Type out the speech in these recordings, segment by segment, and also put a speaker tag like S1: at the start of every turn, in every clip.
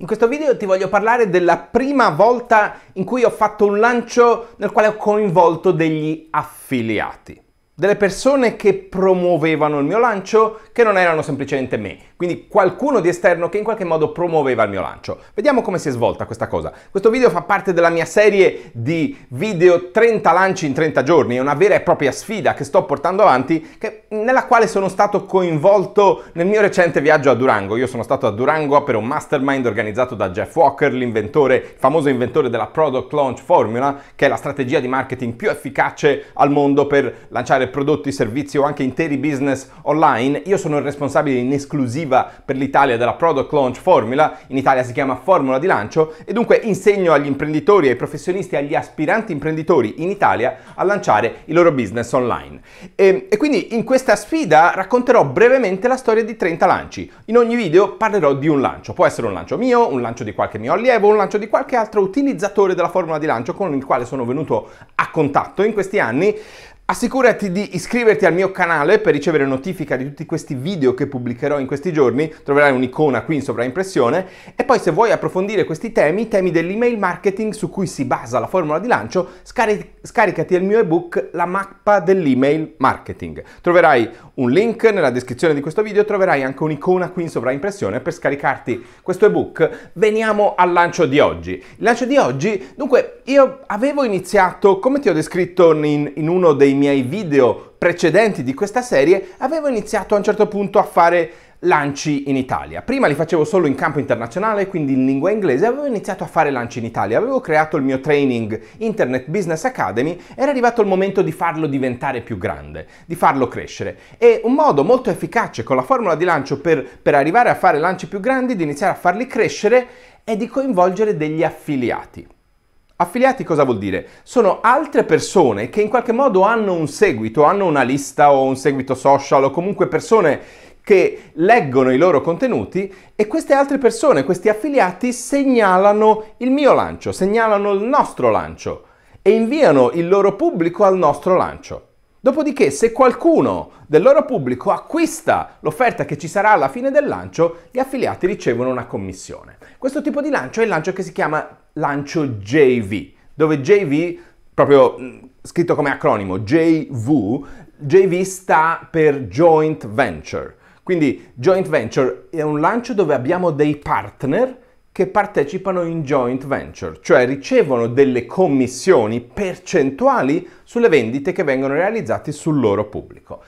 S1: In questo video ti voglio parlare della prima volta in cui ho fatto un lancio nel quale ho coinvolto degli affiliati delle persone che promuovevano il mio lancio che non erano semplicemente me, quindi qualcuno di esterno che in qualche modo promuoveva il mio lancio. Vediamo come si è svolta questa cosa. Questo video fa parte della mia serie di video 30 lanci in 30 giorni, è una vera e propria sfida che sto portando avanti, che, nella quale sono stato coinvolto nel mio recente viaggio a Durango. Io sono stato a Durango per un mastermind organizzato da Jeff Walker, l'inventore, famoso inventore della Product Launch Formula, che è la strategia di marketing più efficace al mondo per lanciare vendere prodotti, servizi o anche interi business online. Io sono il responsabile in esclusiva per l'Italia della Product Launch Formula, in Italia si chiama Formula di Lancio, e dunque insegno agli imprenditori, ai professionisti agli aspiranti imprenditori in Italia a lanciare i loro business online. E, e quindi in questa sfida racconterò brevemente la storia di 30 lanci. In ogni video parlerò di un lancio, può essere un lancio mio, un lancio di qualche mio allievo, un lancio di qualche altro utilizzatore della Formula di Lancio con il quale sono venuto a contatto in questi anni Assicurati di iscriverti al mio canale per ricevere notifica di tutti questi video che pubblicherò in questi giorni, troverai un'icona qui in sovraimpressione e poi se vuoi approfondire questi temi, temi dell'email marketing su cui si basa la formula di lancio, scari- scaricati il mio ebook La mappa dell'email marketing. Troverai un link nella descrizione di questo video, troverai anche un'icona qui in sovraimpressione per scaricarti questo ebook. Veniamo al lancio di oggi. Il lancio di oggi, dunque, io avevo iniziato, come ti ho descritto in, in uno dei miei video precedenti di questa serie, avevo iniziato a un certo punto a fare lanci in Italia. Prima li facevo solo in campo internazionale, quindi in lingua inglese, avevo iniziato a fare lanci in Italia, avevo creato il mio training Internet Business Academy, era arrivato il momento di farlo diventare più grande, di farlo crescere. E un modo molto efficace con la formula di lancio per, per arrivare a fare lanci più grandi, di iniziare a farli crescere, è di coinvolgere degli affiliati. Affiliati cosa vuol dire? Sono altre persone che in qualche modo hanno un seguito, hanno una lista o un seguito social o comunque persone che leggono i loro contenuti e queste altre persone, questi affiliati segnalano il mio lancio, segnalano il nostro lancio e inviano il loro pubblico al nostro lancio. Dopodiché, se qualcuno del loro pubblico acquista l'offerta che ci sarà alla fine del lancio, gli affiliati ricevono una commissione. Questo tipo di lancio è il lancio che si chiama lancio JV, dove JV, proprio mm, scritto come acronimo JV, JV sta per Joint Venture. Quindi Joint Venture è un lancio dove abbiamo dei partner che partecipano in joint venture, cioè ricevono delle commissioni percentuali sulle vendite che vengono realizzate sul loro pubblico.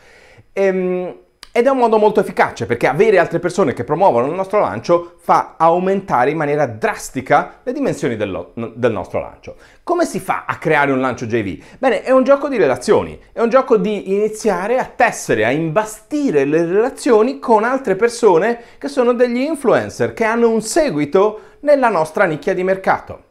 S1: Ehm, ed è un modo molto efficace perché avere altre persone che promuovono il nostro lancio fa aumentare in maniera drastica le dimensioni del, del nostro lancio. Come si fa a creare un lancio JV? Bene, è un gioco di relazioni, è un gioco di iniziare a tessere, a imbastire le relazioni con altre persone che sono degli influencer, che hanno un seguito nella nostra nicchia di mercato.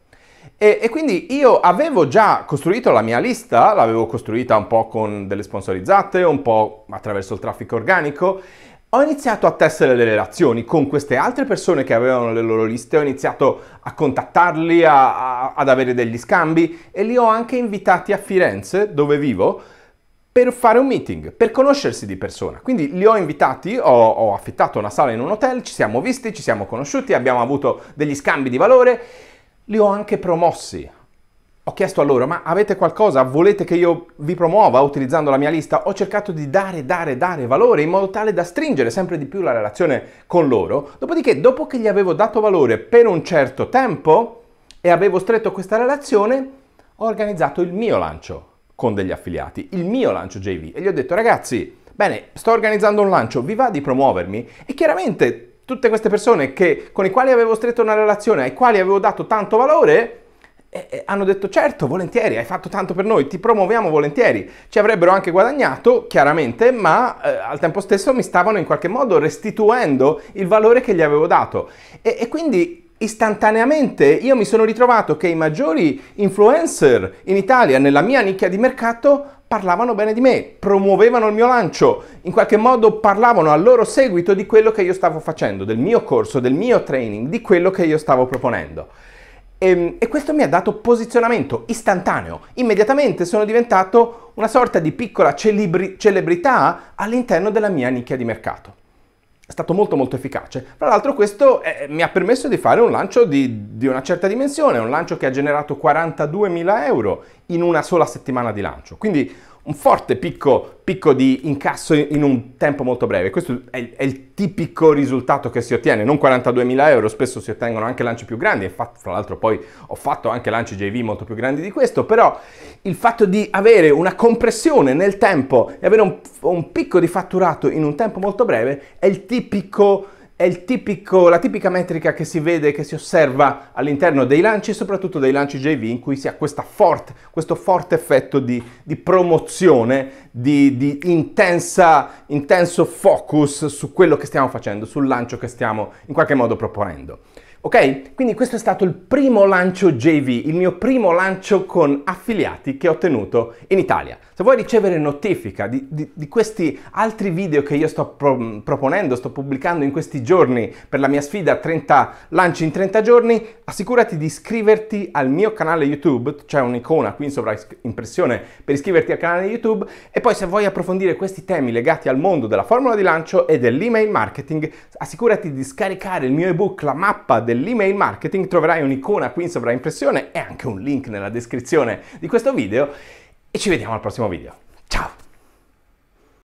S1: E, e, quindi io avevo già costruito la mia lista, l'avevo costruita un po' con delle sponsorizzate, un po' attraverso il traffico organico. Ho iniziato a tessere le relazioni con queste altre persone che avevano le loro liste, ho iniziato a contattarli, a, a, ad avere degli scambi e li ho anche invitati a Firenze, dove vivo, per fare un meeting, per conoscersi di persona. Quindi li ho invitati, ho, ho affittato una sala in un hotel, ci siamo visti, ci siamo conosciuti, abbiamo avuto degli scambi di valore li ho anche promossi. Ho chiesto a loro, ma avete qualcosa? Volete che io vi promuova utilizzando la mia lista? Ho cercato di dare, dare, dare valore in modo tale da stringere sempre di più la relazione con loro. Dopodiché, dopo che gli avevo dato valore per un certo tempo e avevo stretto questa relazione, ho organizzato il mio lancio con degli affiliati, il mio lancio JV. E gli ho detto, ragazzi, bene, sto organizzando un lancio, vi va di promuovermi? E chiaramente tutte queste persone che, con le quali avevo stretto una relazione, ai quali avevo dato tanto valore, eh, hanno detto certo, volentieri, hai fatto tanto per noi, ti promuoviamo volentieri. Ci avrebbero anche guadagnato, chiaramente, ma eh, al tempo stesso mi stavano in qualche modo restituendo il valore che gli avevo dato. E, e quindi istantaneamente io mi sono ritrovato che i maggiori influencer in Italia, nella mia nicchia di mercato, parlavano bene di me, promuovevano il mio lancio, in qualche modo parlavano a loro seguito di quello che io stavo facendo, del mio corso, del mio training, di quello che io stavo proponendo. E, ehm, e questo mi ha dato posizionamento istantaneo. Immediatamente sono diventato una sorta di piccola celebri- celebrità all'interno della mia nicchia di mercato stato molto molto efficace. Tra l'altro questo è, eh, mi ha permesso di fare un lancio di, di, una certa dimensione, un lancio che ha generato 42.000 euro in una sola settimana di lancio. Quindi un forte picco, picco, di incasso in un tempo molto breve. Questo è, è, il tipico risultato che si ottiene, non 42.000 euro, spesso si ottengono anche lanci più grandi, infatti fra l'altro poi ho fatto anche lanci JV molto più grandi di questo, però il fatto di avere una compressione nel tempo e avere un, un picco di fatturato in un tempo molto breve è il tipico risultato è tipico, la tipica metrica che si vede, che si osserva all'interno dei lanci, soprattutto dei lanci JV, in cui si ha forte, questo forte effetto di, di promozione, di, di intensa, intenso focus su quello che stiamo facendo, sul lancio che stiamo in qualche modo proponendo. Ok? Quindi questo è stato il primo lancio JV, il mio primo lancio con affiliati che ho ottenuto in Italia. Se vuoi ricevere notifica di, di, di questi altri video che io sto pro, proponendo, sto pubblicando in questi giorni per la mia sfida 30 lanci in 30 giorni, assicurati di iscriverti al mio canale YouTube, c'è un'icona qui in sovraimpressione per iscriverti al canale YouTube e poi se vuoi approfondire questi temi legati al mondo della formula di lancio e dell'email marketing, assicurati di scaricare il mio ebook La mappa dell'email marketing troverai un'icona qui in sovraimpressione e anche un link nella descrizione di questo video e ci vediamo al prossimo video.